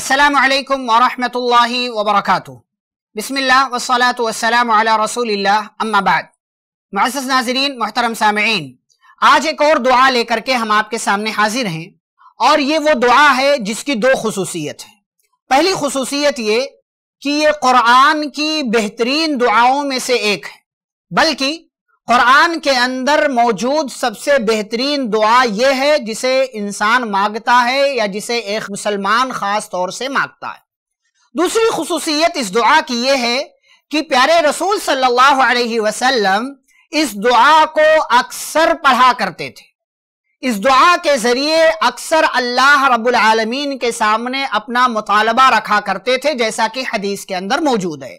असलकम वरहमल वबरक बसमिल्ल वसलात वसलाम रसूल अम्माबाद मज़ नाजरीन मोहतरम सामीन आज एक और दुआ लेकर के हम आपके सामने हाजिर हैं और ये वो दुआ है जिसकी दो खसूसियत है पहली खसूसियत ये कि ये कुरान की बेहतरीन दुआओं में से एक है बल्कि कुरान के अंदर मौजूद सबसे बेहतरीन दुआ यह है जिसे इंसान मांगता है या जिसे एक मुसलमान खास तौर से मांगता है दूसरी खसूसियत इस दुआ की यह है कि प्यारे रसूल सल्लल्लाहु अलैहि वसल्लम इस दुआ को अक्सर पढ़ा करते थे इस दुआ के जरिए अक्सर अल्लाह रब्बुल आलमीन के सामने अपना मुतालबा रखा करते थे जैसा कि हदीस के अंदर मौजूद है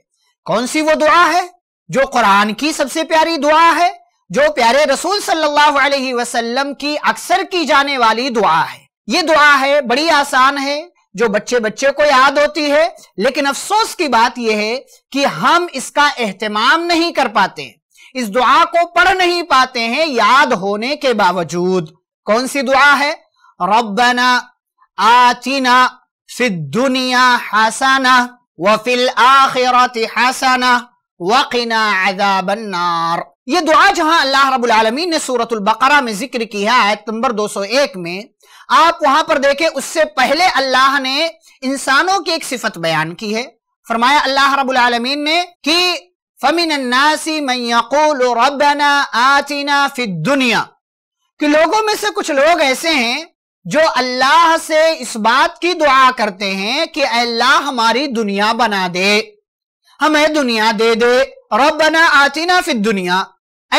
कौन सी वो दुआ है जो कुरान की सबसे प्यारी दुआ है जो प्यारे रसूल सल्लल्लाहु अलैहि वसल्लम की अक्सर की जाने वाली दुआ है ये दुआ है बड़ी आसान है जो बच्चे बच्चे को याद होती है लेकिन अफसोस की बात यह है कि हम इसका एहतमाम नहीं कर पाते इस दुआ को पढ़ नहीं पाते हैं याद होने के बावजूद कौन सी दुआ है रबना आतिना फिद दुनिया हसाना वफिल आखिरत हसाना वकीना ये दुआ जहां अल्लाह रब्बुल ने सूरत में जिक्र किया है नंबर 201 में आप वहां पर देखें उससे पहले अल्लाह ने इंसानों की एक सिफत बयान की है फरमाया अल्लाह रब्बुल ने कि दुनिया कि लोगों में से कुछ लोग ऐसे हैं जो अल्लाह से इस बात की दुआ करते हैं कि अल्लाह हमारी दुनिया बना दे हमें दुनिया दे दे रबना ना फिर दुनिया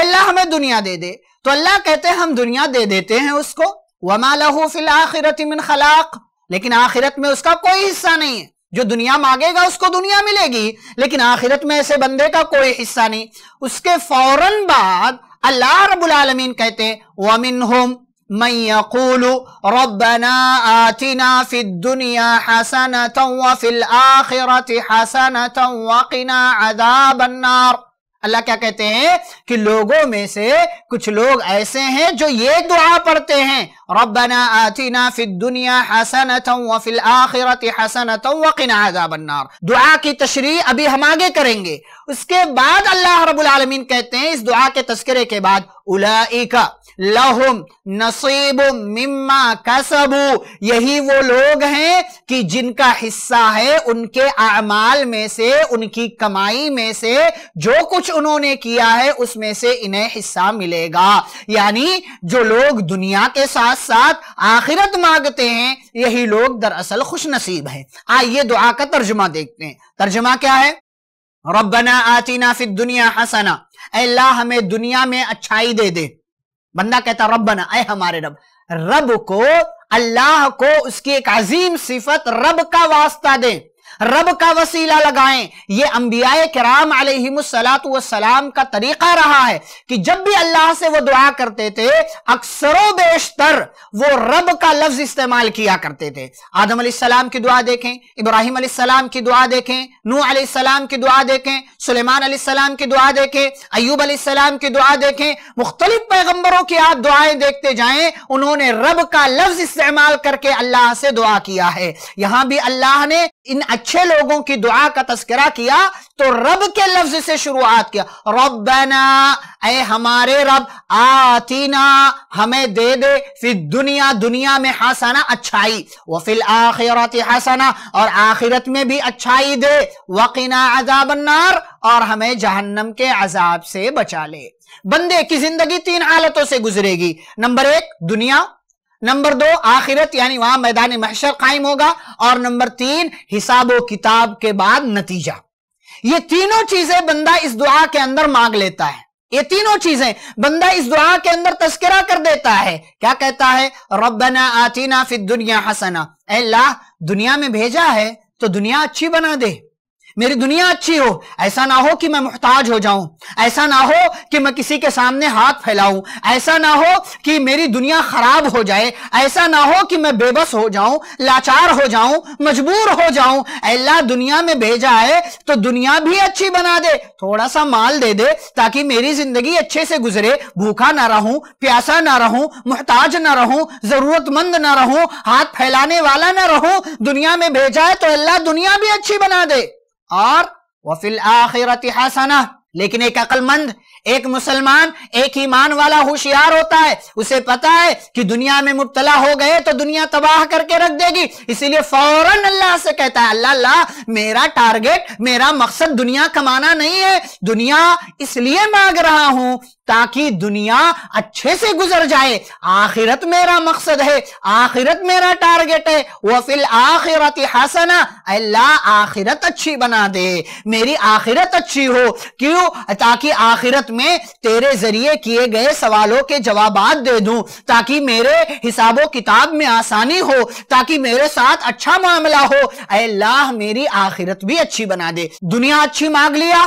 अल्लाह हमें दुनिया दे दे तो अल्लाह कहते हैं हम दुनिया दे देते हैं उसको वमा फिल आखिरत मिन खलाक लेकिन आखिरत में उसका कोई हिस्सा नहीं है जो दुनिया मांगेगा उसको दुनिया मिलेगी लेकिन आखिरत में ऐसे बंदे का कोई हिस्सा नहीं उसके फौरन बाद अल्लाह रबुल आलमीन कहते वमिन होम من يقول ربنا آتنا في الدنيا حسنة وفي الآخرة حسنة وقنا عذاب النار अल्लाह क्या कहते हैं कि लोगों में से कुछ लोग ऐसे हैं जो ये दुआ पढ़ते हैं रबना आतीना फिद दुनिया हसनत वफिल आखिरत हसनत वकिना आजाबन्नार दुआ की तशरी अभी हम आगे करेंगे उसके बाद अल्लाह रबुल आलमीन कहते हैं इस दुआ के तस्करे के बाद उलाइका लहुम नसीब मिम्मा कसबू यही वो लोग हैं कि जिनका हिस्सा है उनके अमाल में से उनकी कमाई में से जो कुछ उन्होंने किया है उसमें से इन्हें हिस्सा मिलेगा यानी जो लोग दुनिया के साथ साथ आखिरत मांगते हैं यही लोग दरअसल खुश नसीब हैं आइए दुआ का तर्जुमा देखते हैं तर्जुमा क्या है रबना आतीना फिर दुनिया हसना अल्लाह हमें दुनिया में अच्छाई दे दे बंदा कहता रबना अय हमारे रब रब को अल्लाह को उसकी एक अजीम सिफत रब का वास्ता दे रब का वसीला लगाएं ये अम्बियाए कराम सलाम का तरीका रहा है कि जब भी अल्लाह से वो दुआ करते थे अक्सरों बेशतर वो रब का लफ्ज इस्तेमाल किया करते थे आदम सलाम की दुआ देखें इब्राहिम सलाम की दुआ देखें नू सलाम की दुआ देखें सुलेमान सलाम की दुआ देखें अयूब सलाम की दुआ देखें मुख्तलिफ पैगंबरों की आप दुआएं देखते जाएं उन्होंने रब का लफ्ज इस्तेमाल करके अल्लाह से दुआ किया है यहां भी अल्लाह ने इन अच्छे लोगों की दुआ का तस्करा किया तो रब के लफ्ज से शुरुआत किया रबना ए हमारे रब आतीना हमें दे दे फिर दुनिया दुनिया में हसना अच्छाई व फिल आखिरत हसना और आखिरत में भी अच्छाई दे वकीना अजाबन्नार और हमें जहन्नम के अजाब से बचा ले बंदे की जिंदगी तीन हालतों से गुजरेगी नंबर एक दुनिया नंबर दो आखिरत यानी वहां मैदान महशर कायम होगा और नंबर तीन हिसाब किताब के बाद नतीजा ये तीनों चीजें बंदा इस दुआ के अंदर मांग लेता है ये तीनों चीजें बंदा इस दुआ के अंदर तस्करा कर देता है क्या कहता है रबना आतीना फिर दुनिया हसना अल्लाह दुनिया में भेजा है तो दुनिया अच्छी बना दे मेरी दुनिया अच्छी हो ऐसा ना हो कि मैं मुहताज हो जाऊं ऐसा ना हो कि मैं किसी के सामने हाथ फैलाऊं ऐसा ना हो कि मेरी दुनिया खराब हो जाए ऐसा ना हो कि मैं बेबस हो जाऊं लाचार हो जाऊं मजबूर हो जाऊं अल्लाह दुनिया में भेजा है तो दुनिया भी अच्छी बना दे थोड़ा सा माल दे दे ताकि मेरी जिंदगी अच्छे से गुजरे भूखा ना रहूं प्यासा ना रहूं मुहताज ना रहूं जरूरतमंद ना रहूं हाथ फैलाने वाला ना रहूं दुनिया में भेजा है तो अल्लाह दुनिया भी अच्छी बना दे اور وفی الآخرت حسنہ لیکن ایک اقل مند एक मुसलमान एक ईमान वाला होशियार होता है उसे पता है कि दुनिया में मुबतला हो गए तो दुनिया तबाह करके रख देगी इसीलिए फौरन अल्लाह से कहता है अल्लाह अल्लाह मेरा टारगेट मेरा मकसद दुनिया कमाना नहीं है दुनिया इसलिए मांग रहा हूं ताकि दुनिया अच्छे से गुजर जाए आखिरत मेरा मकसद है आखिरत मेरा टारगेट है वह फिल आखिरत हसना अल्लाह आखिरत अच्छी बना दे मेरी आखिरत अच्छी हो क्यों ताकि आखिरत में तेरे जरिए किए गए सवालों के जवाब दे दूं ताकि मेरे हिसाबों किताब में आसानी हो ताकि मेरे साथ अच्छा मामला हो अल्लाह मेरी आखिरत भी अच्छी बना दे दुनिया अच्छी मांग लिया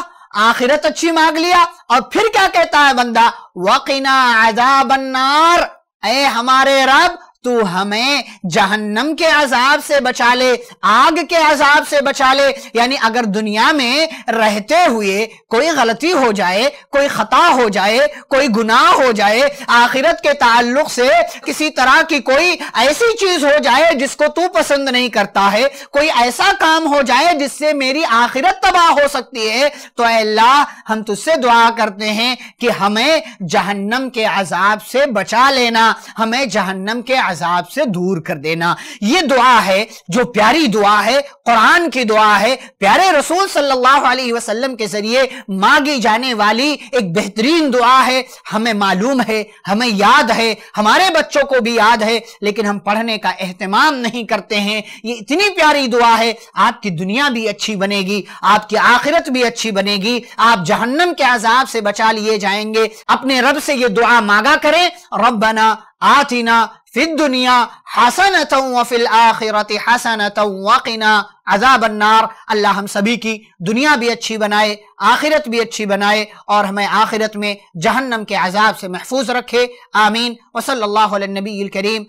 आखिरत अच्छी मांग लिया और फिर क्या कहता है बंदा वकीना आजाबन्नार ए हमारे रब तू हमें जहन्नम के अजाब से बचा ले आग के अजाब से बचा ले यानी अगर दुनिया में रहते हुए कोई गलती हो जाए कोई खता हो जाए कोई गुनाह हो जाए आखिरत के ताल्लुक से किसी तरह की कोई ऐसी चीज हो जाए जिसको तू पसंद नहीं करता है कोई ऐसा काम हो जाए जिससे मेरी आखिरत तबाह हो सकती है तो अल्लाह हम तुझसे दुआ करते हैं कि हमें जहन्नम के अजाब से बचा लेना हमें जहन्नम के अजाब से दूर कर देना ये दुआ है जो प्यारी दुआ है कुरान की दुआ है प्यारे रसूल सल्लल्लाहु अलैहि वसल्लम के जरिए मांगी जाने वाली एक बेहतरीन दुआ है हमें मालूम है हमें याद है हमारे बच्चों को भी याद है लेकिन हम पढ़ने का एहतमाम नहीं करते हैं ये इतनी प्यारी दुआ है आपकी दुनिया भी अच्छी बनेगी आपकी आखिरत भी अच्छी बनेगी आप जहन्नम के अजाब से बचा लिए जाएंगे अपने रब से ये दुआ मांगा करें रब बना आतिना फिद दुनिया हसन वफिल आखिरत हसन वक़ना अजाब अन्नार अल्लाह हम सभी की दुनिया भी अच्छी बनाए आखिरत भी अच्छी बनाए और हमें आखिरत में जहन्नम के अजाब से महफूज रखे आमीन वसल्ला नबी करीम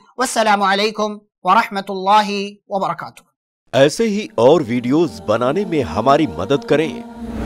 वालकम वरहमल वबरक ऐसे ही और वीडियोस बनाने में हमारी मदद करें